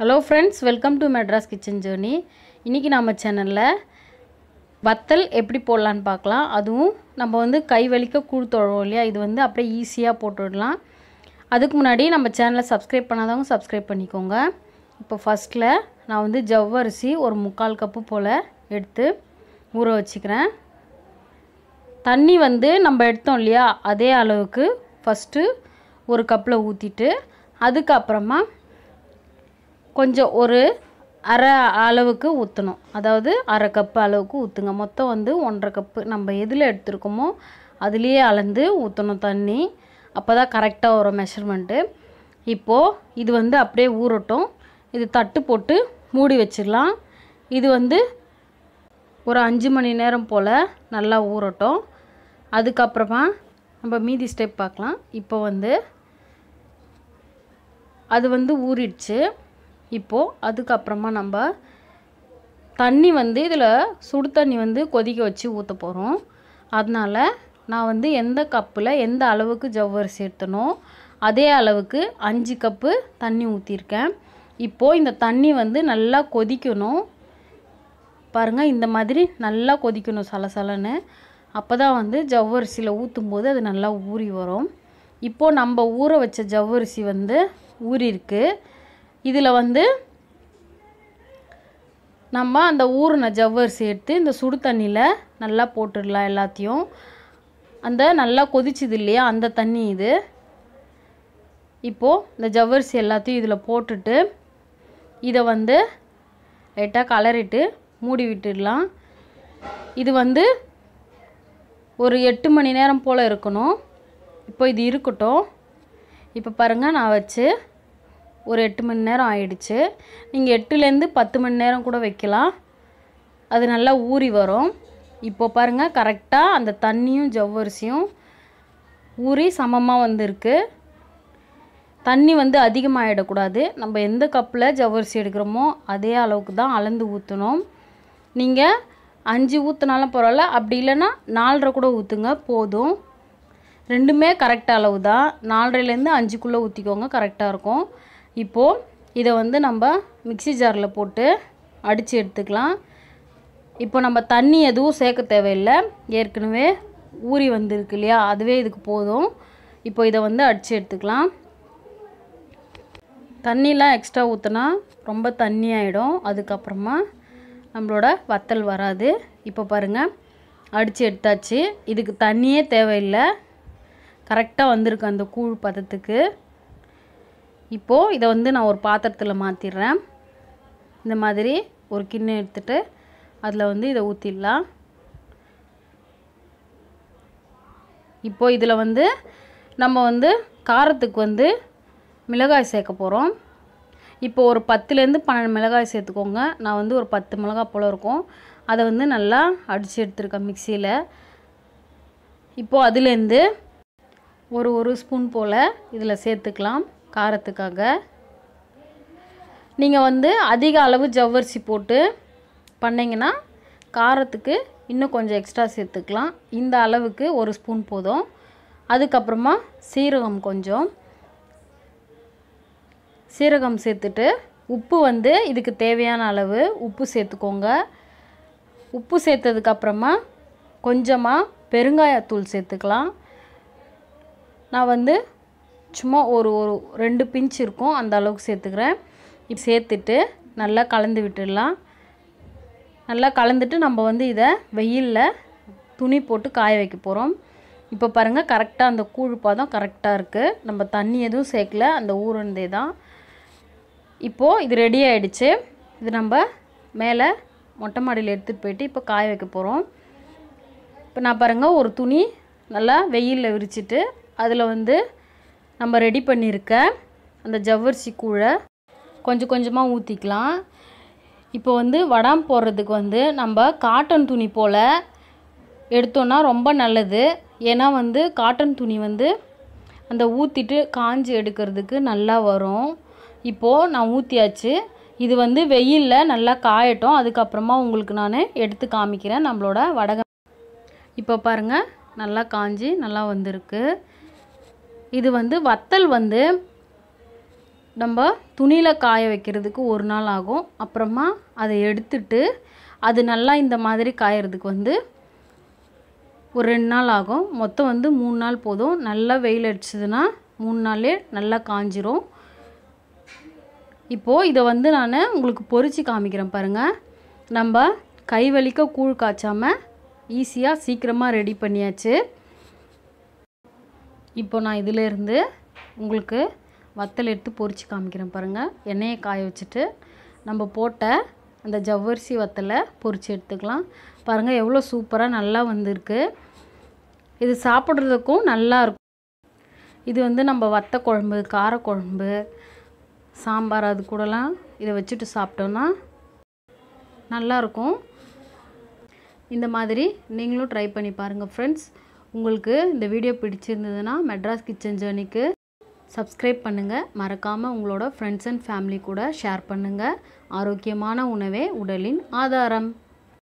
hello friends welcome to Madras kitchen journey இன்றைக்கி நம்ம சேனலில் வத்தல் எப்படி போடலான்னு பார்க்கலாம் அதுவும் நம்ம வந்து கை வலிக்க கூழ் கூழ்த்தோழுவோம் இல்லையா இது வந்து அப்படியே ஈஸியாக போட்டுடலாம் அதுக்கு முன்னாடி நம்ம சேனலை சப்ஸ்கிரைப் பண்ணாதவங்க சப்ஸ்கிரைப் பண்ணிக்கோங்க இப்போ ஃபஸ்ட்டில் நான் வந்து ஜவ்வரிசி ஒரு முக்கால் கப்பு போல் எடுத்து ஊற வச்சுக்கிறேன் தண்ணி வந்து நம்ம எடுத்தோம் இல்லையா அதே அளவுக்கு ஃபஸ்ட்டு ஒரு கப்பில் ஊற்றிட்டு அதுக்கப்புறமா கொஞ்சம் ஒரு அரை அளவுக்கு ஊற்றணும் அதாவது அரை கப்பு அளவுக்கு ஊற்றுங்க மொத்தம் வந்து ஒன்றரை கப்பு நம்ம எதில் எடுத்துருக்கோமோ அதுலேயே அளந்து ஊற்றணும் தண்ணி அப்போ தான் கரெக்டாக வரும் மெஷர்மெண்ட்டு இப்போது இது வந்து அப்படியே ஊறட்டும் இது தட்டு போட்டு மூடி வச்சிடலாம் இது வந்து ஒரு அஞ்சு மணி நேரம் போல் நல்லா ஊறட்டும் அதுக்கப்புறமா நம்ம மீதி ஸ்டெப் பார்க்கலாம் இப்போ வந்து அது வந்து ஊறிடுச்சு இப்போது அதுக்கப்புறமா நம்ம தண்ணி வந்து இதில் சுடு தண்ணி வந்து கொதிக்க வச்சு ஊற்ற போகிறோம் அதனால் நான் வந்து எந்த கப்பில் எந்த அளவுக்கு ஜவ்வரிசி எடுத்தனோ அதே அளவுக்கு அஞ்சு கப்பு தண்ணி ஊற்றிருக்கேன் இப்போது இந்த தண்ணி வந்து நல்லா கொதிக்கணும் பாருங்கள் இந்த மாதிரி நல்லா கொதிக்கணும் சலசலன்னு அப்போ தான் வந்து ஜவ்வரிசியில் ஊற்றும் போது அது நல்லா ஊறி வரும் இப்போது நம்ம ஊற வச்ச ஜவ்வரிசி வந்து ஊறியிருக்கு இதில் வந்து நம்ம அந்த ஊறின ஜவ்வரிசி எடுத்து இந்த சுடு தண்ணியில் நல்லா போட்டுடலாம் எல்லாத்தையும் அந்த நல்லா கொதிச்சுது இல்லையா அந்த தண்ணி இது இப்போது இந்த ஜவ்வரிசி எல்லாத்தையும் இதில் போட்டுட்டு இதை வந்து லைட்டாக கலரிட்டு மூடி விட்டுடலாம் இது வந்து ஒரு எட்டு மணி நேரம் போல் இருக்கணும் இப்போ இது இருக்கட்டும் இப்போ பாருங்கள் நான் வச்சு ஒரு எட்டு மணி நேரம் ஆயிடுச்சு நீங்கள் எட்டுலேருந்து பத்து மணி நேரம் கூட வைக்கலாம் அது நல்லா ஊறி வரும் இப்போ பாருங்கள் கரெக்டாக அந்த தண்ணியும் ஜவ்வரிசியும் ஊறி சமமாக வந்திருக்கு தண்ணி வந்து அதிகமாகிடக்கூடாது நம்ம எந்த கப்பில் ஜவ்வரிசி எடுக்கிறோமோ அதே அளவுக்கு தான் அளந்து ஊற்றணும் நீங்கள் அஞ்சு ஊற்றினாலும் பரவாயில்ல அப்படி இல்லைன்னா நாலரை கூட ஊற்றுங்க போதும் ரெண்டுமே கரெக்ட் அளவு தான் நாலரைலேருந்து அஞ்சுக்குள்ளே ஊற்றிக்கோங்க கரெக்டாக இருக்கும் இப்போது இதை வந்து நம்ம மிக்சி ஜாரில் போட்டு அடித்து எடுத்துக்கலாம் இப்போ நம்ம தண்ணி எதுவும் சேர்க்க தேவையில்லை ஏற்கனவே ஊறி வந்திருக்கு இல்லையா அதுவே இதுக்கு போதும் இப்போ இதை வந்து அடித்து எடுத்துக்கலாம் தண்ணிலாம் எக்ஸ்ட்ரா ஊற்றுனா ரொம்ப தண்ணி ஆகிடும் அதுக்கப்புறமா நம்மளோட வத்தல் வராது இப்போ பாருங்கள் அடித்து எடுத்தாச்சு இதுக்கு தண்ணியே தேவையில்லை கரெக்டாக வந்திருக்கு அந்த கூழ் பதத்துக்கு இப்போது இதை வந்து நான் ஒரு பாத்திரத்தில் மாற்றிடுறேன் இந்த மாதிரி ஒரு கிண்ணம் எடுத்துகிட்டு அதில் வந்து இதை ஊற்றிடலாம் இப்போது இதில் வந்து நம்ம வந்து காரத்துக்கு வந்து மிளகாய் சேர்க்க போகிறோம் இப்போ ஒரு பத்துலேருந்து பன்னெண்டு மிளகாய் சேர்த்துக்கோங்க நான் வந்து ஒரு பத்து மிளகாய் போல் இருக்கும் அதை வந்து நல்லா அடித்து எடுத்துருக்கேன் மிக்சியில் இப்போது அதுலேருந்து ஒரு ஒரு ஸ்பூன் போல் இதில் சேர்த்துக்கலாம் காரத்துக்காக நீங்கள் வந்து அதிக அளவு ஜவ்வரிசி போட்டு பண்ணிங்கன்னா காரத்துக்கு இன்னும் கொஞ்சம் எக்ஸ்ட்ரா சேர்த்துக்கலாம் இந்த அளவுக்கு ஒரு ஸ்பூன் போதும் அதுக்கப்புறமா சீரகம் கொஞ்சம் சீரகம் சேர்த்துட்டு உப்பு வந்து இதுக்கு தேவையான அளவு உப்பு சேர்த்துக்கோங்க உப்பு சேர்த்ததுக்கப்புறமா கொஞ்சமாக பெருங்காயத்தூள் சேர்த்துக்கலாம் நான் வந்து சும்மா ஒரு ஒரு ரெண்டு பிஞ்ச் இருக்கும் அந்த அளவுக்கு சேர்த்துக்கிறேன் இப்போ சேர்த்துட்டு நல்லா கலந்து விட்டுடலாம் நல்லா கலந்துட்டு நம்ம வந்து இதை வெயிலில் துணி போட்டு காய வைக்க போகிறோம் இப்போ பாருங்கள் கரெக்டாக அந்த கூழ் பாதம் கரெக்டாக இருக்குது நம்ம தண்ணி எதுவும் சேர்க்கல அந்த ஊருந்தே தான் இப்போது இது ரெடி ஆகிடுச்சு இது நம்ம மேலே மொட்டை மாடியில் எடுத்துகிட்டு போயிட்டு இப்போ காய வைக்க போகிறோம் இப்போ நான் பாருங்கள் ஒரு துணி நல்லா வெயிலில் விரிச்சிட்டு அதில் வந்து நம்ம ரெடி பண்ணியிருக்க அந்த ஜவ்வரிசி கூழை கொஞ்சம் கொஞ்சமாக ஊற்றிக்கலாம் இப்போ வந்து வடாம் போடுறதுக்கு வந்து நம்ம காட்டன் துணி போல் எடுத்தோன்னா ரொம்ப நல்லது ஏன்னா வந்து காட்டன் துணி வந்து அந்த ஊற்றிட்டு காஞ்சி எடுக்கிறதுக்கு நல்லா வரும் இப்போது நான் ஊற்றியாச்சு இது வந்து வெயிலில் நல்லா காயட்டும் அதுக்கப்புறமா உங்களுக்கு நான் எடுத்து காமிக்கிறேன் நம்மளோட வடகம் இப்போ பாருங்கள் நல்லா காஞ்சி நல்லா வந்திருக்கு இது வந்து வத்தல் வந்து நம்ம துணியில் காய வைக்கிறதுக்கு ஒரு நாள் ஆகும் அப்புறமா அதை எடுத்துட்டு அது நல்லா இந்த மாதிரி காயறதுக்கு வந்து ஒரு ரெண்டு நாள் ஆகும் மொத்தம் வந்து மூணு நாள் போதும் நல்லா வெயில் அடிச்சதுன்னா மூணு நாளே நல்லா காஞ்சிரும் இப்போது இதை வந்து நான் உங்களுக்கு பொறிச்சு காமிக்கிறேன் பாருங்கள் நம்ம கை வலிக்க கூழ் காய்ச்சாமல் ஈஸியாக சீக்கிரமாக ரெடி பண்ணியாச்சு இப்போ நான் இதிலேருந்து உங்களுக்கு வத்தல் எடுத்து பொறிச்சு காமிக்கிறேன் பாருங்கள் எண்ணெயை காய வச்சுட்டு நம்ம போட்ட அந்த ஜவ்வரிசி வத்தலை பொறிச்சு எடுத்துக்கலாம் பாருங்கள் எவ்வளோ சூப்பராக நல்லா வந்திருக்கு இது சாப்பிட்றதுக்கும் நல்லா இருக்கும் இது வந்து நம்ம வத்த குழம்பு காரக்குழம்பு சாம்பார் அது கூடலாம் இதை வச்சுட்டு சாப்பிட்டோன்னா நல்லாயிருக்கும் இந்த மாதிரி நீங்களும் ட்ரை பண்ணி பாருங்கள் ஃப்ரெண்ட்ஸ் உங்களுக்கு இந்த வீடியோ பிடிச்சிருந்ததுன்னா மெட்ராஸ் கிச்சன் ஜேர்னிக்கு சப்ஸ்கிரைப் பண்ணுங்கள் மறக்காமல் உங்களோட ஃப்ரெண்ட்ஸ் அண்ட் ஃபேமிலி கூட ஷேர் பண்ணுங்கள் ஆரோக்கியமான உணவே உடலின் ஆதாரம்